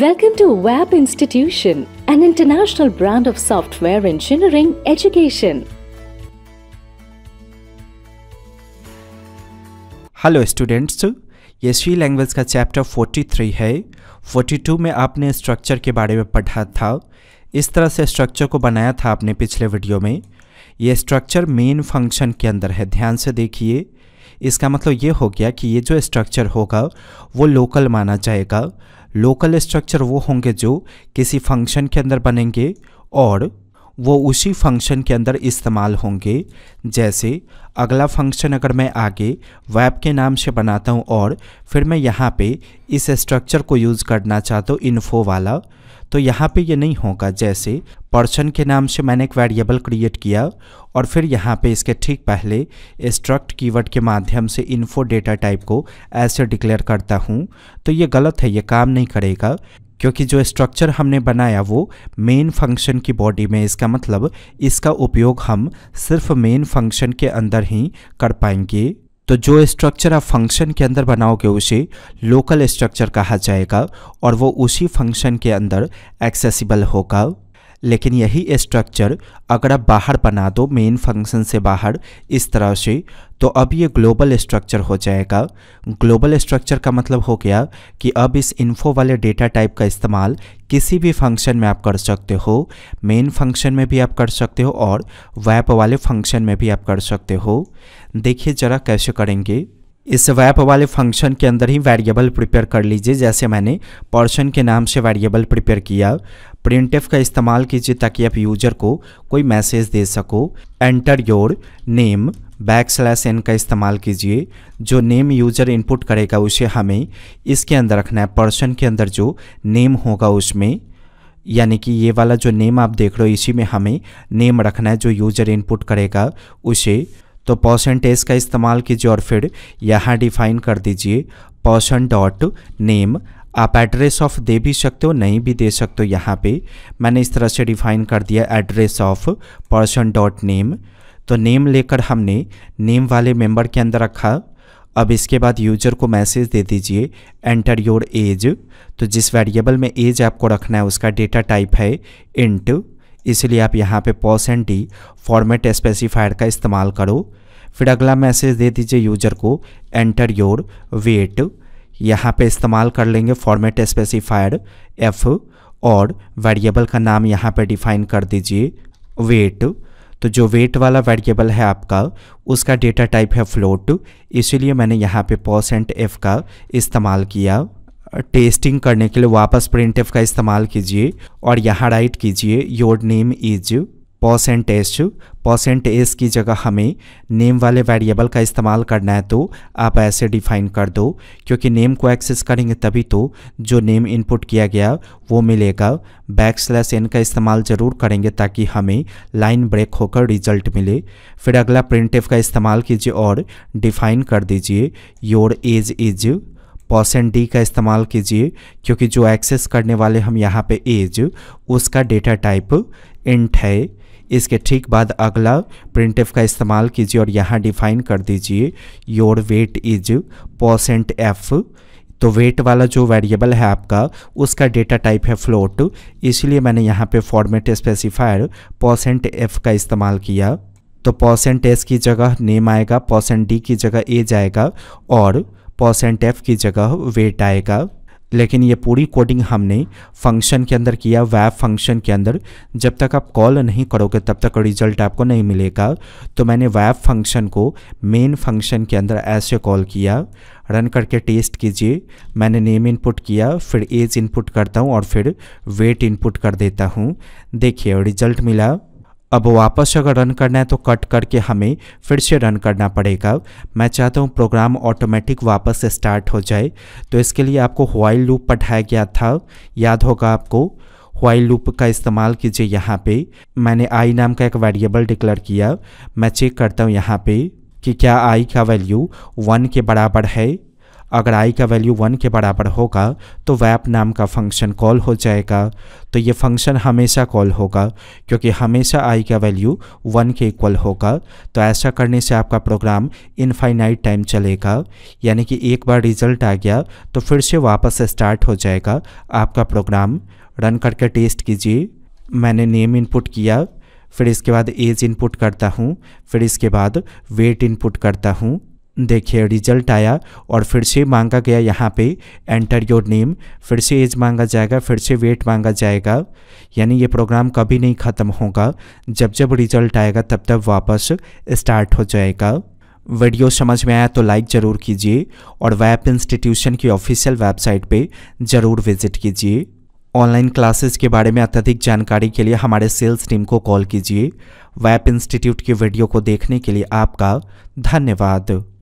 Welcome to WAP Institution, an international brand of software engineering education. Hello students ये C language का chapter 43 है 42 में आपने structure के बारे में पढ़ा था इस तरह से स्ट्रक्चर को बनाया था आपने पिछले वीडियो में ये स्ट्रक्चर मेन फंक्शन के अंदर है ध्यान से देखिए इसका मतलब ये हो गया कि ये जो स्ट्रक्चर होगा वो लोकल माना जाएगा लोकल स्ट्रक्चर वो होंगे जो किसी फंक्शन के अंदर बनेंगे और वो उसी फंक्शन के अंदर इस्तेमाल होंगे जैसे अगला फंक्शन अगर मैं आगे वैब के नाम से बनाता हूँ और फिर मैं यहाँ पे इस स्ट्रक्चर को यूज़ करना चाहता हूँ इन्फो वाला तो यहाँ पे ये नहीं होगा जैसे पर्सन के नाम से मैंने एक वेरिएबल क्रिएट किया और फिर यहाँ पे इसके ठीक पहले स्ट्रक्ट कीवर्ड के माध्यम से इन्फो डेटा टाइप को ऐसे डिक्लेयर करता हूँ तो ये गलत है ये काम नहीं करेगा क्योंकि जो स्ट्रक्चर हमने बनाया वो मेन फंक्शन की बॉडी में इसका मतलब इसका उपयोग हम सिर्फ मेन फंक्शन के अंदर ही कर पाएंगे तो जो स्ट्रक्चर आप फंक्शन के अंदर बनाओगे उसे लोकल स्ट्रक्चर कहा जाएगा और वो उसी फंक्शन के अंदर एक्सेसिबल होगा लेकिन यही स्ट्रक्चर अगर आप बाहर बना दो मेन फंक्शन से बाहर इस तरह से तो अब ये ग्लोबल स्ट्रक्चर हो जाएगा ग्लोबल स्ट्रक्चर का मतलब हो गया कि अब इस इन्फो वाले डेटा टाइप का इस्तेमाल किसी भी फंक्शन में आप कर सकते हो मेन फंक्शन में भी आप कर सकते हो और वैप वाले फंक्शन में भी आप कर सकते हो देखिए ज़रा कैसे करेंगे इस वैप वाले फंक्शन के अंदर ही वेरिएबल प्रिपेयर कर लीजिए जैसे मैंने पर्सन के नाम से वेरिएबल प्रिपेयर किया प्रिंट का इस्तेमाल कीजिए ताकि आप यूजर को कोई मैसेज दे सको enter your name backslash n का इस्तेमाल कीजिए जो नेम यूजर इनपुट करेगा उसे हमें इसके अंदर रखना है पर्सन के अंदर जो नेम होगा उसमें यानी कि ये वाला जो नेम आप देख रहे हो इसी में हमें नेम रखना है जो यूजर इनपुट करेगा उसे तो परसेंटेज का इस्तेमाल कीजिए और फिर यहाँ डिफाइन कर दीजिए पर्सन डॉट नेम आप एड्रेस ऑफ दे भी सकते हो नहीं भी दे सकते हो यहाँ पे मैंने इस तरह से डिफाइन कर दिया address of person dot name तो नेम लेकर हमने नेम वाले मेंबर के अंदर रखा अब इसके बाद यूजर को मैसेज दे दीजिए एंटर योर एज तो जिस वेरिएबल में एज आपको रखना है उसका डेटा टाइप है इंट इसलिए आप यहाँ पे पॉस एंड डी फॉर्मेट स्पेसिफायर का इस्तेमाल करो फिर अगला मैसेज दे दीजिए यूजर को एंटर योर वेट यहाँ पे इस्तेमाल कर लेंगे फॉर्मेट स्पेसिफायर एफ और वेरिएबल का नाम यहाँ पे डिफाइन कर दीजिए वेट तो जो वेट वाला वेरिएबल है आपका उसका डेटा टाइप है फ्लोट इसीलिए मैंने यहाँ पे पॉसेंट एफ का इस्तेमाल किया टेस्टिंग करने के लिए वापस प्रिंट एफ का इस्तेमाल कीजिए और यहाँ राइट कीजिए your name is percentage percentage की जगह हमें नेम वाले वेरिएबल का इस्तेमाल करना है तो आप ऐसे डिफाइन कर दो क्योंकि नेम को एक्सेस करेंगे तभी तो जो नेम इनपुट किया गया वो मिलेगा बैक स्लैश एन का इस्तेमाल ज़रूर करेंगे ताकि हमें लाइन ब्रेक होकर रिजल्ट मिले फिर अगला प्रिंटिव का इस्तेमाल कीजिए और डिफाइन कर दीजिए your age is percent D का इस्तेमाल कीजिए क्योंकि जो एक्सेस करने वाले हम यहाँ पे एज उसका डेटा टाइप इंट है इसके ठीक बाद अगला प्रिंट का इस्तेमाल कीजिए और यहाँ डिफाइन कर दीजिए your weight is percent F तो वेट वाला जो वेरिएबल है आपका उसका डेटा टाइप है फ्लोट इसलिए मैंने यहाँ पे फॉर्मेट स्पेसिफायर परसेंट एफ का इस्तेमाल किया तो परसेंट एस की जगह नेम आएगा परसेंट डी की जगह ए जाएगा और परसेंट एफ की जगह वेट आएगा लेकिन ये पूरी कोडिंग हमने फंक्शन के अंदर किया वैब फंक्शन के अंदर जब तक आप कॉल नहीं करोगे तब तक रिजल्ट आपको नहीं मिलेगा तो मैंने वैब फंक्शन को मेन फंक्शन के अंदर ऐसे कॉल किया रन करके टेस्ट कीजिए मैंने नेम इनपुट किया फिर एज इनपुट करता हूँ और फिर वेट इनपुट कर देता हूँ देखिए रिजल्ट मिला अब वापस अगर रन करना है तो कट करके हमें फिर से रन करना पड़ेगा मैं चाहता हूँ प्रोग्राम ऑटोमेटिक वापस से स्टार्ट हो जाए तो इसके लिए आपको वाइल लूप पढ़ाया गया था याद होगा आपको वाइल लूप का इस्तेमाल कीजिए यहाँ पे मैंने आई नाम का एक वेरिएबल डिक्लेयर किया मैं चेक करता हूँ यहाँ पे कि क्या आई का वैल्यू वन के बराबर है अगर आई का वैल्यू वन के बराबर होगा तो वैप नाम का फंक्शन कॉल हो जाएगा तो ये फंक्शन हमेशा कॉल होगा क्योंकि हमेशा आई का वैल्यू वन के इक्वल होगा तो ऐसा करने से आपका प्रोग्राम इनफाइनाइट टाइम चलेगा यानी कि एक बार रिजल्ट आ गया तो फिर से वापस स्टार्ट हो जाएगा आपका प्रोग्राम रन करके टेस्ट कीजिए मैंने नेम इनपुट किया फिर इसके बाद एज इनपुट करता हूँ फिर इसके बाद वेट इनपुट करता हूँ देखिए रिजल्ट आया और फिर से मांगा गया यहाँ पे एंटर योर नेम फिर से एज मांगा जाएगा फिर से वेट मांगा जाएगा यानी ये प्रोग्राम कभी नहीं ख़त्म होगा जब जब रिजल्ट आएगा तब तब वापस स्टार्ट हो जाएगा वीडियो समझ में आया तो लाइक ज़रूर कीजिए और वैप इंस्टीट्यूशन की ऑफिशियल वेबसाइट पर ज़रूर विजिट कीजिए ऑनलाइन क्लासेस के बारे में अत्यधिक जानकारी के लिए हमारे सेल्स टीम को कॉल कीजिए वैप इंस्टीट्यूट की वीडियो को देखने के लिए आपका धन्यवाद